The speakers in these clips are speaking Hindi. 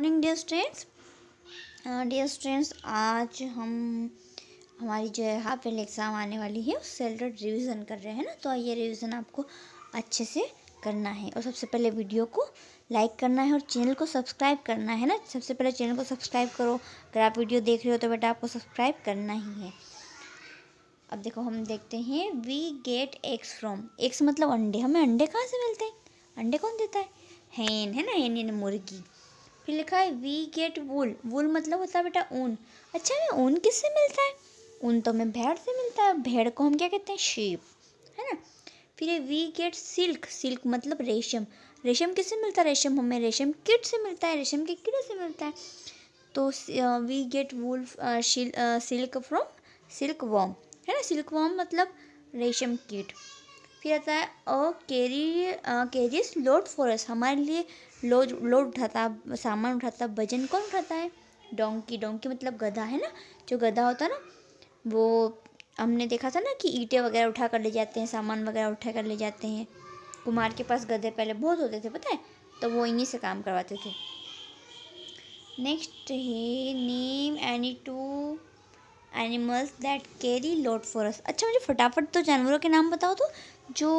morning dear students dear students आज हम हमारी जो है हाफ एल एग्ज़ाम आने वाली है उस रिलेटेड रिविज़न कर रहे हैं ना तो ये रिविज़न आपको अच्छे से करना है और सबसे पहले वीडियो को लाइक करना है और चैनल को सब्सक्राइब करना है ना सबसे पहले चैनल को सब्सक्राइब करो अगर आप वीडियो देख रहे हो तो बेटा आपको सब्सक्राइब करना ही है अब देखो हम देखते हैं we get eggs from eggs मतलब अंडे हमें अंडे कहाँ से मिलते हैं अंडे कौन देता है हैन है ना हैन यानी मुर्गी फिर लिखा है वी गेट वूल वूल मतलब होता है बेटा ऊन अच्छा हमें ऊन किससे मिलता है ऊन तो हमें भेड़ से मिलता है भेड़ को हम क्या कहते हैं शीप है ना फिर ये वी गेट सिल्क सिल्क मतलब रेशम रेशम किससे मिलता है रेशम हमें रेशम किट से मिलता है रेशम के कीड़े से मिलता है तो we get wool silk from silk worm है ना सिल्क वॉम मतलब रेशम कीट फिर आता है a carry carries load for us हमारे लिए लोड लोड उठाता सामान उठाता वजन कौन उठाता है डोंकी डोंकी मतलब गधा है ना जो गधा होता है ना वो हमने देखा था ना कि ईंटें वगैरह उठा कर ले जाते हैं सामान वगैरह उठा कर ले जाते हैं कुमार के पास गधे पहले बहुत होते थे पता है तो वो इन्हीं से काम करवाते थे नेक्स्ट है name any two animals that carry load for us अच्छा मुझे फटाफट तो जानवरों के नाम बताओ तो जो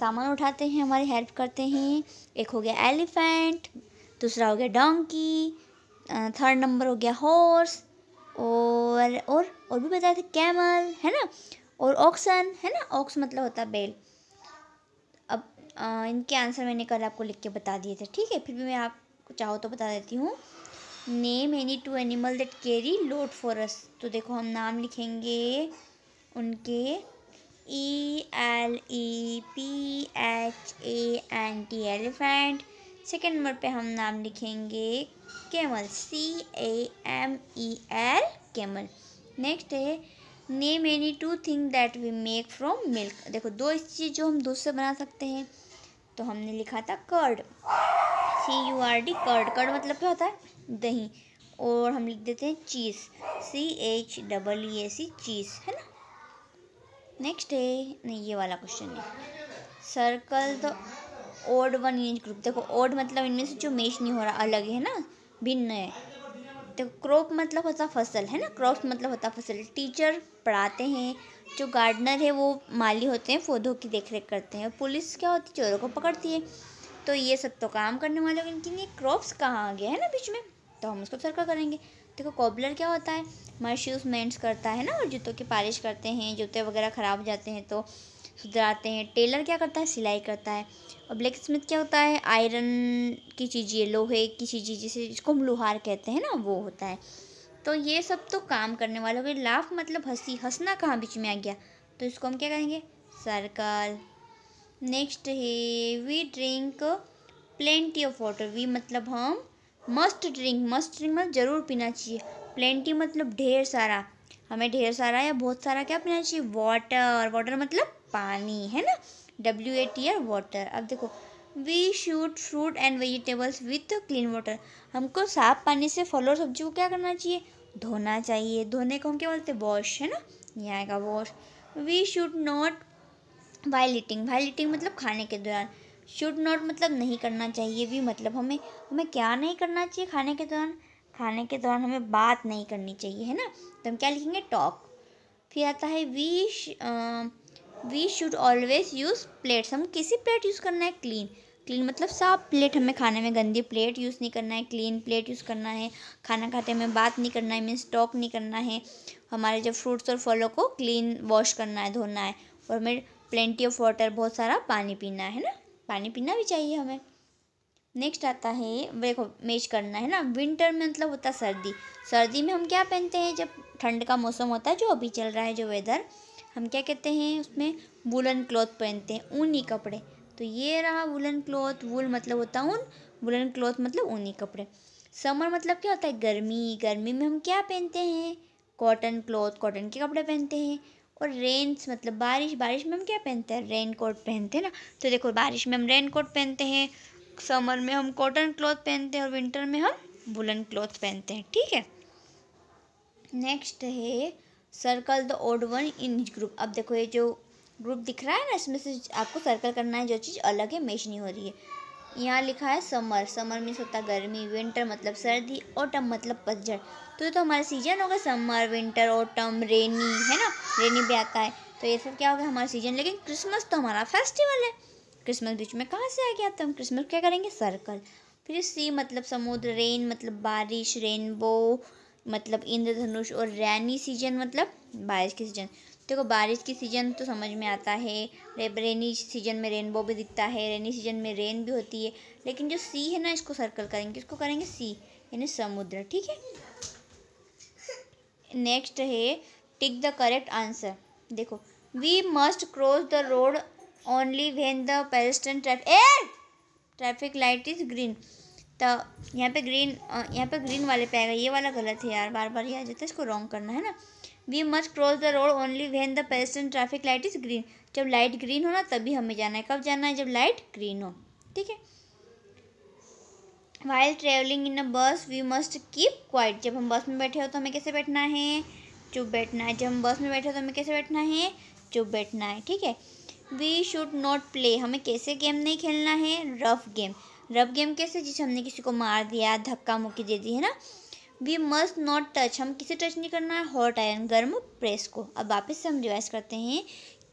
सामान उठाते हैं हमारी हेल्प करते हैं एक हो गया एलिफेंट दूसरा हो गया डोंकी थर्ड नंबर हो गया हॉर्स और और और भी बताए थे कैमल है ना और ऑक्सन है ना ऑक्स मतलब होता है बेल अब आ, इनके आंसर मैंने कल आपको लिख के बता दिए थे ठीक है फिर भी मैं आपको चाहो तो बता देती हूँ name any two animal that carry load for us तो देखो हम नाम लिखेंगे उनके E L E P H A N T elephant second number पे हम नाम लिखेंगे camel C A M E L camel next है name any two thing that we make from milk देखो दो चीज़ जो हम दूध से बना सकते हैं तो हमने लिखा था curd C U R D curd curd मतलब क्या होता है दही और हम लिख देते हैं चीज़ सी एच डबल ई ए सी चीज़ है ना नेक्स्ट है नहीं ये वाला क्वेश्चन है सर्कल तो ओड वन इंच ग्रुप देखो ओड मतलब इनमें से जो मेच नहीं हो रहा अलग है ना भिन्न है तो क्रॉप मतलब होता फसल है ना क्रॉप मतलब होता फसल टीचर पढ़ाते हैं जो गार्डनर है वो माली होते हैं पौधों की देखरेख करते हैं पुलिस क्या होती है चोरों को पकड़ती है तो ये सब तो काम करने वाले इनके लिए क्रॉप्स कहाँ आ गया है ना बीच में तो हम उसको सर्कल करेंगे देखो कॉबलर क्या होता है हमारे शूज़ मेंट्स करता है ना और जूतों की पालिश करते हैं जूते वगैरह ख़राब हो जाते हैं तो सुधराते हैं टेलर क्या करता है सिलाई करता है और ब्लैक स्मिथ क्या होता है आयरन की चीज़ें लोहे की चीज़ें जिसे जिसको हम लोहार कहते हैं ना वो होता है तो ये सब तो काम करने वाले हो गए लाफ मतलब हंसी हंसना कहाँ बीच में आ गया तो इसको हम क्या कहेंगे सर्कल नेक्स्ट है we drink plenty of water we मतलब हम मस्ट ड्रिंक मस्ट ड्रिंक मतलब ज़रूर पीना चाहिए प्लेंटी मतलब ढेर सारा हमें ढेर सारा या बहुत सारा क्या पीना चाहिए वाटर वाटर मतलब पानी है ना W A T R water अब देखो we should fruit and vegetables with clean water हमको साफ पानी से फल और सब्जी को क्या करना चाहिए धोना चाहिए धोने को हम क्या बोलते हैं वॉश है ना यहाँ आएगा wash we should not while eating while eating मतलब खाने के दौरान शुड नॉट मतलब नहीं करना चाहिए भी मतलब हमें हमें क्या नहीं करना चाहिए खाने के दौरान खाने के दौरान हमें बात नहीं करनी चाहिए है ना तो हम क्या लिखेंगे टॉक फिर आता है we we should always use plates हम किसी प्लेट यूज़ करना है क्लीन क्लीन मतलब साफ प्लेट हमें खाने में गंदी प्लेट यूज़ नहीं करना है क्लीन प्लेट यूज़ करना है खाना खाते हमें बात नहीं करना है मीन्स टॉक नहीं करना है हमारे जो फ्रूट्स और फलों को क्लीन वॉश करना है धोना है और हमें प्लेंटी ऑफ वाटर बहुत सारा पानी पीना है ना पानी पीना भी चाहिए हमें नेक्स्ट आता है देखो मेज करना है ना विंटर में मतलब होता है सर्दी सर्दी में हम क्या पहनते हैं जब ठंड का मौसम होता है जो अभी चल रहा है जो वेदर हम क्या कहते हैं उसमें वुलन क्लॉथ पहनते हैं ऊनी कपड़े तो ये रहा वुलन क्लॉथ वुल मतलब होता है ऊन वुलन क्लॉथ मतलब ऊनी कपड़े समर मतलब क्या होता है गर्मी गर्मी में हम क्या पहनते हैं कॉटन क्लॉथ कॉटन के कपड़े पहनते हैं और रेन्स मतलब बारिश बारिश में हम क्या पहनते हैं रेन कोट पहनते हैं ना तो देखो बारिश में हम रेन कोट पहनते हैं समर में हम कॉटन क्लॉथ पहनते हैं और विंटर में हम वुलन क्लॉथ पहनते हैं ठीक है नेक्स्ट है circle the odd one in group अब देखो ये जो ग्रुप दिख रहा है ना इसमें से आपको सर्कल करना है जो चीज़ अलग है मैच नहीं हो रही है यहाँ लिखा है समर समर मीन्स होता गर्मी विंटर मतलब सर्दी ऑटम मतलब पतझड़ तो तो हमारा सीजन होगा समर विंटर ऑटम रेनी है ना रेनी भी आता है तो ये सब क्या होगा हमारा सीजन लेकिन क्रिसमस तो हमारा फेस्टिवल है क्रिसमस बीच में कहाँ से आ गया तो हम क्रिसमस क्या करेंगे सर्कल फिर सी मतलब समुद्र रेन मतलब बारिश रेनबो मतलब इंद्रधनुष और रैनी सीजन मतलब बारिश की सीजन देखो बारिश की सीजन तो समझ में आता है रेनी सीजन में रेनबो भी दिखता है रेनी सीजन में रेन भी होती है लेकिन जो सी है ना इसको सर्कल करेंगे इसको करेंगे सी यानी समुद्र ठीक है नेक्स्ट है टिक द करेक्ट आंसर देखो we must cross the road only when the pedestrian traffic traffic light is green तो यहाँ पे ग्रीन यहाँ पे ग्रीन वाले पे आएगा ये वाला गलत है यार बार बार ये आ जाता है इसको रॉन्ग करना है ना we must cross the road only when the pedestrian traffic light is green जब लाइट ग्रीन हो ना तभी हमें जाना है कब जाना है जब लाइट ग्रीन हो ठीक है वाइल ट्रेवलिंग इन अ बस वी मस्ट कीप क्वाइट जब हम बस में बैठे हो तो हमें कैसे बैठना है चुप बैठना है जब हम बस में बैठे हो तो हमें कैसे बैठना है चुप बैठना है ठीक है वी शुड नॉट प्ले हमें कैसे गेम नहीं खेलना है रफ गेम रफ गेम कैसे जिसे हमने किसी को मार दिया धक्का मुक्की दे दी है ना वी मस्ट नॉट टच हम किसे टच नहीं करना है हॉट आयरन गर्म प्रेस को अब वापस से हम रिवाइज करते हैं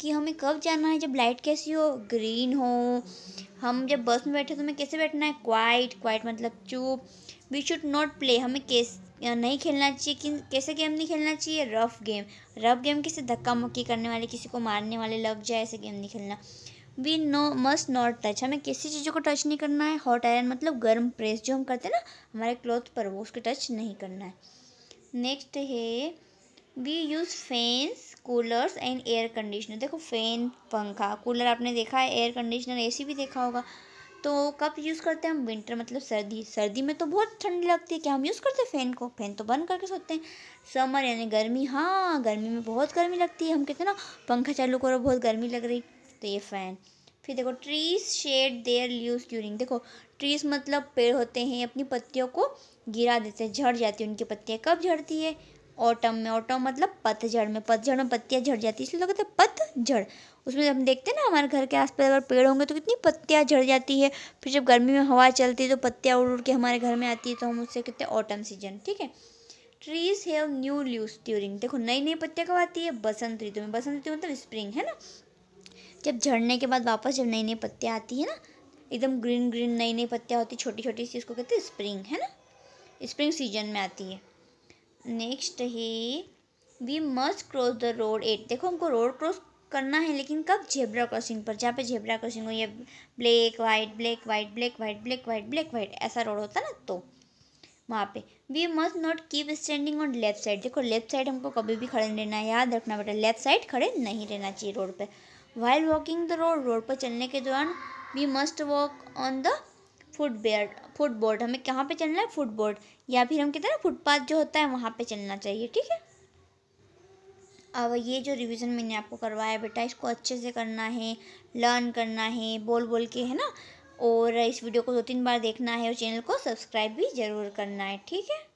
कि हमें कब जाना है जब लाइट कैसी हो ग्रीन हो हम जब बस में बैठे तो हमें कैसे बैठना है क्वाइट क्वाइट मतलब चुप वी शुड नॉट प्ले हमें केस नहीं खेलना चाहिए कि कैसे गेम नहीं खेलना चाहिए रफ गेम रफ गेम कैसे धक्का मुक्की करने वाले किसी को मारने वाले लग जाए ऐसे गेम नहीं खेलना we no must not touch हमें किसी चीज़ों को टच नहीं करना है हॉट आयरन मतलब गर्म प्रेस जो हम करते हैं ना हमारे क्लॉथ पर वो उसको टच नहीं करना है नेक्स्ट है we use fans coolers and air conditioner देखो फैन पंखा कूलर आपने देखा है एयर कंडीशनर एसी भी देखा होगा तो कब यूज़ करते हैं हम विंटर मतलब सर्दी सर्दी में तो बहुत ठंड लगती है क्या हम यूज़ करते हैं फ़ैन को फ़ैन तो बंद करके सोते हैं समर यानी गर्मी हाँ गर्मी में बहुत गर्मी लगती है हम कहते हैं ना पंखा चालू करो बहुत गर्मी लग रही तो ये फ़ैन फिर देखो trees shed their leaves during देखो ट्रीज मतलब पेड़ होते हैं अपनी पत्तियों को गिरा देते हैं झड़ जाती है उनकी पत्तियाँ कब झड़ती है ऑटम में ऑटम मतलब पतझड़ में पतझड़ में पत्तियाँ झड़ जाती है इसलिए लोग कहते हैं पतझड़ उसमें हम देखते हैं ना हमारे घर के आसपास अगर पेड़ होंगे तो कितनी पत्तियाँ झड़ जाती है फिर जब गर्मी में हवा चलती है तो पत्तियाँ उड़ उड़ के हमारे घर में आती है तो हम उससे कहते हैं ऑटम सीजन ठीक है trees have new leaves during देखो नई नई पत्तियाँ कब आती है बसंत ऋतु में बसंत ऋतु मतलब स्प्रिंग है ना जब झड़ने के बाद वापस जब नई नई पत्तियाँ आती है ना एकदम ग्रीन ग्रीन नई नई पत्तियाँ होती छोटी छोटी सी उसको कहते हैं स्प्रिंग है ना स्प्रिंग सीजन में आती है नेक्स्ट है we must cross the road at देखो हमको रोड क्रॉस करना है लेकिन कब झेबरा क्रॉसिंग पर जहाँ पे झेबरा क्रॉसिंग हो ये black white black white black white black white black white ऐसा रोड होता ना तो वहाँ पे we must not keep standing on left side देखो लेफ्ट साइड हमको कभी भी खड़े नहीं रहना है याद रखना बेटा लेफ्ट साइड खड़े नहीं रहना चाहिए रोड पर while walking the road road पर चलने के दौरान we must walk on the foot bare foot board हमें कहाँ पे चलना है फुट बोर्ड या फिर हम कहते हैं ना फुटपाथ जो होता है वहाँ पे चलना चाहिए ठीक है अब ये जो रिवीजन मैंने आपको करवाया बेटा इसको अच्छे से करना है लर्न करना है बोल बोल के है ना और इस वीडियो को दो तीन बार देखना है और चैनल को सब्सक्राइब भी ज़रूर करना है ठीक है